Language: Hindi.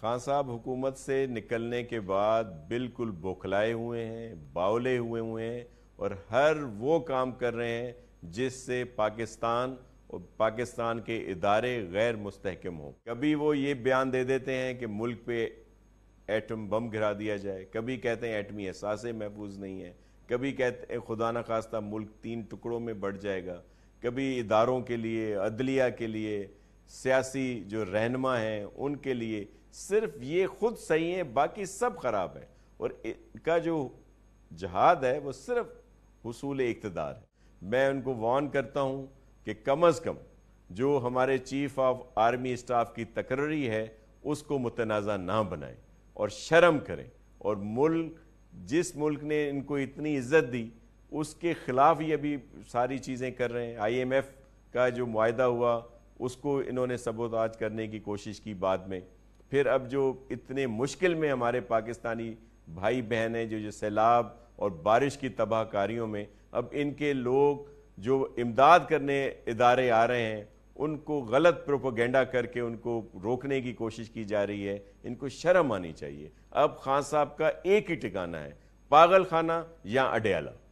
खान साहब हुकूमत से निकलने के बाद बिल्कुल बौखलाए हुए हैं बावले हुए हुए हैं और हर वो काम कर रहे हैं जिससे पाकिस्तान और पाकिस्तान के इदारे गैर मुस्तकम हों कभी वो ये बयान दे देते हैं कि मुल्क पे एटम बम गिरा दिया जाए कभी कहते हैं एटमी असासे महफूज नहीं है कभी कहते हैं खुदा न खास्ता मुल्क तीन टुकड़ों में बढ़ जाएगा कभी इदारों के लिए अदलिया के लिए सियासी जो रहनमा हैं उनके लिए सिर्फ ये खुद सही है बाकी सब खराब है और इनका जो जहाद है वो सिर्फ हसूल इकतदार है मैं उनको वार्न करता हूँ कि कम अज़ कम जो हमारे चीफ ऑफ आर्मी स्टाफ की तकर्री है उसको मुतनाज़ा ना बनाएं और शर्म करें और मुल्क जिस मुल्क ने इनको इतनी इज्जत दी उसके खिलाफ ये अभी सारी चीज़ें कर रहे हैं आईएमएफ का जो माहा हुआ उसको इन्होंने सबोताज करने की कोशिश की बाद में फिर अब जो इतने मुश्किल में हमारे पाकिस्तानी भाई बहन हैं जो जो सैलाब और बारिश की तबाहकारियों में अब इनके लोग जो इमदाद करने इदारे आ रहे हैं उनको गलत प्रोपोगेंडा करके उनको रोकने की कोशिश की जा रही है इनको शर्म आनी चाहिए अब खान साहब का एक ही ठिकाना है पागल खाना या अडयाला